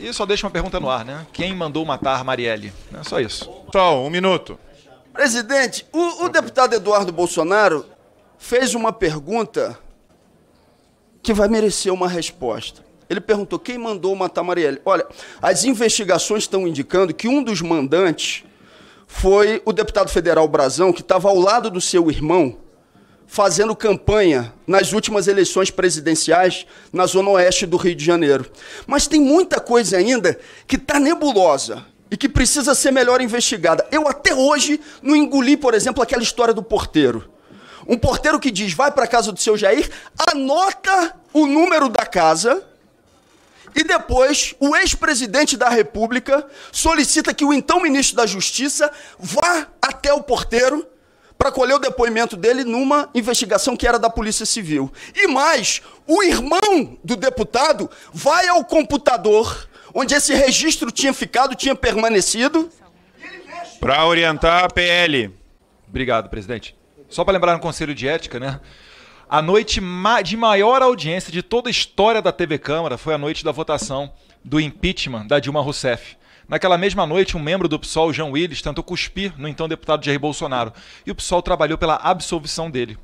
E só deixa uma pergunta no ar, né? Quem mandou matar Marielle? É só isso. Só um minuto. Presidente, o, o deputado Eduardo Bolsonaro fez uma pergunta que vai merecer uma resposta. Ele perguntou quem mandou matar Marielle. Olha, as investigações estão indicando que um dos mandantes foi o deputado federal Brazão, que estava ao lado do seu irmão fazendo campanha nas últimas eleições presidenciais na zona oeste do Rio de Janeiro. Mas tem muita coisa ainda que está nebulosa e que precisa ser melhor investigada. Eu até hoje não engoli, por exemplo, aquela história do porteiro. Um porteiro que diz: vai para casa do seu Jair, anota o número da casa. E depois, o ex-presidente da República solicita que o então ministro da Justiça vá até o porteiro acolheu o depoimento dele numa investigação que era da Polícia Civil. E mais, o irmão do deputado vai ao computador onde esse registro tinha ficado, tinha permanecido. Para orientar a PL. Obrigado, presidente. Só para lembrar no Conselho de Ética, né? A noite de maior audiência de toda a história da TV Câmara foi a noite da votação do impeachment da Dilma Rousseff. Naquela mesma noite, um membro do PSOL, Jean Willis, tentou cuspir no então deputado Jair Bolsonaro, e o PSOL trabalhou pela absolvição dele.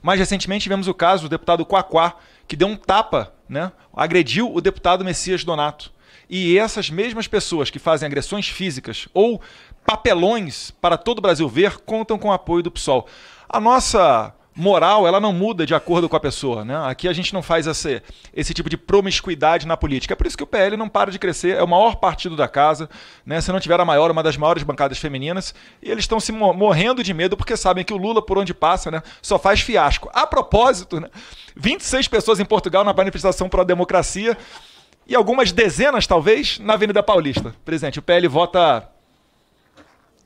Mais recentemente tivemos o caso do deputado Quaquá, que deu um tapa, né? agrediu o deputado Messias Donato. E essas mesmas pessoas que fazem agressões físicas ou papelões para todo o Brasil ver contam com o apoio do PSOL. A nossa moral ela não muda de acordo com a pessoa. Né? Aqui a gente não faz esse, esse tipo de promiscuidade na política. É por isso que o PL não para de crescer, é o maior partido da casa. Né? Se não tiver a maior, uma das maiores bancadas femininas. E eles estão se morrendo de medo porque sabem que o Lula, por onde passa, né, só faz fiasco. A propósito, né, 26 pessoas em Portugal na manifestação para a democracia e algumas dezenas, talvez, na Avenida Paulista. Presidente, o PL vota.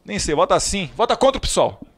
Nem sei, vota sim, vota contra o PSOL.